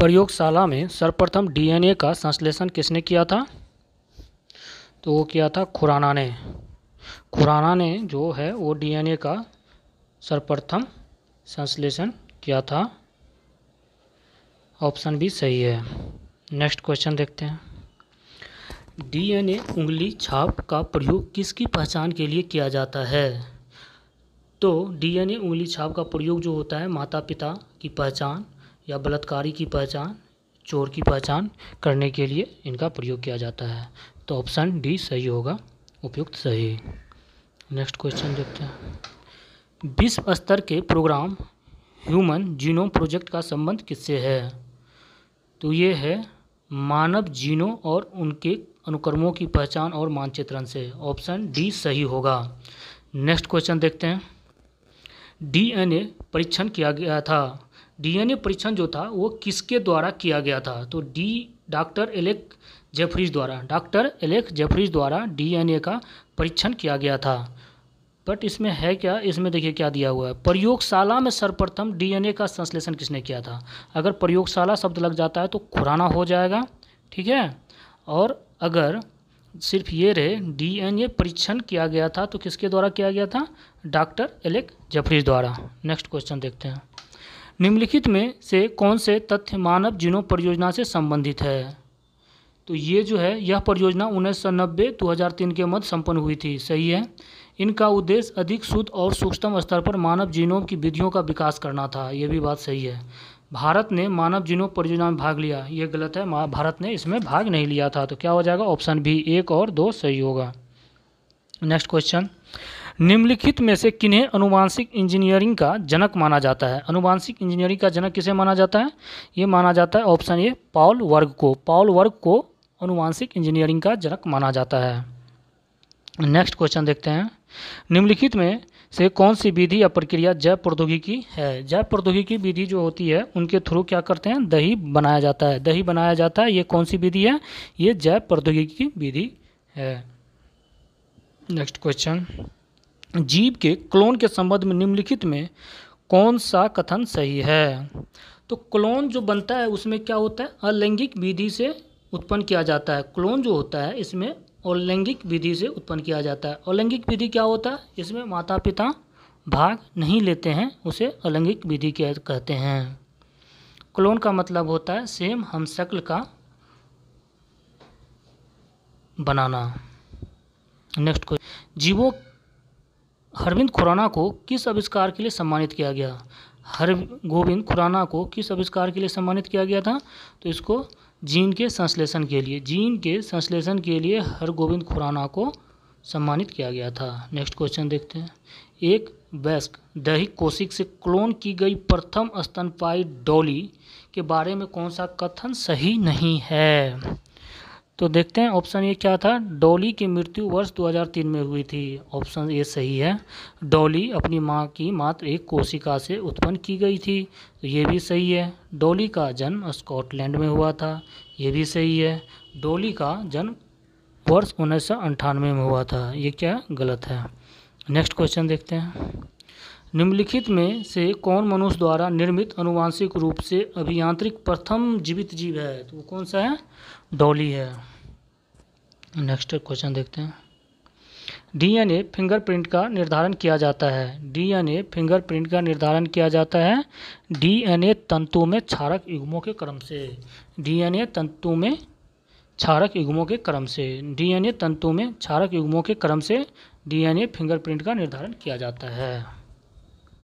प्रयोगशाला में सर्वप्रथम डीएनए का संश्लेषण किसने किया था तो वो किया था खुराना ने खुराना ने जो है वो डीएनए का सर्वप्रथम संश्लेषण किया था ऑप्शन भी सही है नेक्स्ट क्वेश्चन देखते हैं डीएनए उंगली छाप का प्रयोग किसकी पहचान के लिए किया जाता है तो डीएनए उंगली छाप का प्रयोग जो होता है माता पिता की पहचान या बलात्कारी की पहचान चोर की पहचान करने के लिए इनका प्रयोग किया जाता है तो ऑप्शन डी सही होगा उपयुक्त सही नेक्स्ट क्वेश्चन देखते हैं विश्व स्तर के प्रोग्राम ह्यूमन जीनोम प्रोजेक्ट का संबंध किससे है तो ये है मानव जीनों और उनके अनुक्रमों की पहचान और मानचित्रण से ऑप्शन डी सही होगा नेक्स्ट क्वेश्चन देखते हैं डीएनए परीक्षण किया गया था डीएनए परीक्षण जो था वो किसके द्वारा किया गया था तो डी डॉक्टर एलेक जेफरीज द्वारा डॉक्टर एलेक जेफरीज द्वारा डीएनए का परीक्षण किया गया था बट इसमें है क्या इसमें देखिए क्या दिया हुआ है प्रयोगशाला में सर्वप्रथम डीएनए का संश्लेषण किसने किया था अगर प्रयोगशाला शब्द लग जाता है तो खुराना हो जाएगा ठीक है और अगर सिर्फ ये रहे डीएनए परीक्षण किया गया था तो किसके द्वारा किया गया था डॉक्टर एलेक जेफरीज द्वारा नेक्स्ट क्वेश्चन देखते हैं निम्नलिखित में से कौन से तथ्य मानव जीनोम परियोजना से संबंधित है तो ये जो है यह परियोजना उन्नीस सौ नब्बे दो हज़ार तीन के मध्य संपन्न हुई थी सही है इनका उद्देश्य अधिक शुद्ध और सूक्ष्म स्तर पर मानव जीनोम की विधियों का विकास करना था ये भी बात सही है भारत ने मानव जीनोम परियोजना में भाग लिया ये गलत है भारत ने इसमें भाग नहीं लिया था तो क्या हो जाएगा ऑप्शन बी एक और दो सही होगा नेक्स्ट क्वेश्चन निम्नलिखित में से किन्हें अनुवांशिक इंजीनियरिंग का जनक माना जाता है अनुवांशिक इंजीनियरिंग का जनक किसे माना जाता है ये माना जाता है ऑप्शन ए पाउल वर्ग को पाउल वर्ग को अनुवांशिक इंजीनियरिंग का जनक माना जाता है नेक्स्ट क्वेश्चन देखते हैं निम्नलिखित में से कौन सी विधि या प्रक्रिया जैव प्रौद्योगिकी है जैव प्रौद्योगिकी विधि जो होती है उनके थ्रू क्या करते हैं दही बनाया जाता है दही बनाया जाता है ये कौन सी विधि है ये जैव प्रौद्योगिकी विधि है नेक्स्ट क्वेश्चन जीव के क्लोन के संबंध में निम्नलिखित में कौन सा कथन सही है तो क्लोन जो बनता है उसमें क्या होता है अलैंगिक विधि से उत्पन्न किया जाता है क्लोन जो होता है इसमें अलैंगिक विधि से उत्पन्न किया जाता है अलैंगिक विधि क्या होता है इसमें माता पिता भाग नहीं लेते हैं उसे अलैंगिक विधि कहते हैं क्लोन का मतलब होता है सेम हम शक्ल का बनाना नेक्स्ट क्वेश्चन जीवों हरविंद खुराना को किस आविष्कार के लिए सम्मानित किया गया हर गोविंद खुराना को किस आविष्कार के लिए सम्मानित किया गया था तो इसको जीन के संश्लेषण के लिए जीन के संश्लेषण के लिए हर गोविंद खुराना को सम्मानित किया गया था नेक्स्ट क्वेश्चन देखते हैं एक वैस्क दैहिक कोशिक से क्लोन की गई प्रथम स्तनपाई डॉली के बारे में कौन सा कथन सही नहीं है तो देखते हैं ऑप्शन ये क्या था डॉली की मृत्यु वर्ष 2003 में हुई थी ऑप्शन ये सही है डॉली अपनी माँ की मात्र एक कोशिका से उत्पन्न की गई थी तो ये भी सही है डॉली का जन्म स्कॉटलैंड में हुआ था ये भी सही है डॉली का जन्म वर्ष उन्नीस में हुआ था ये क्या गलत है नेक्स्ट क्वेश्चन देखते हैं निम्नलिखित में से कौन मनुष्य द्वारा निर्मित अनुवांशिक रूप से अभियांत्रिक प्रथम जीवित जीव है तो वो कौन सा है डॉली है नेक्स्ट क्वेश्चन देखते हैं डीएनए फिंगरप्रिंट का निर्धारण किया जाता है डीएनए फिंगरप्रिंट का निर्धारण किया जाता है डीएनए तंतु में क्षारक युग्मों के क्रम से डीएनए तंतु में क्षारक युग्मों के क्रम से डीएनए तंतु में क्षारक युग्मों के क्रम से डीएनए फिंगरप्रिंट का निर्धारण किया जाता है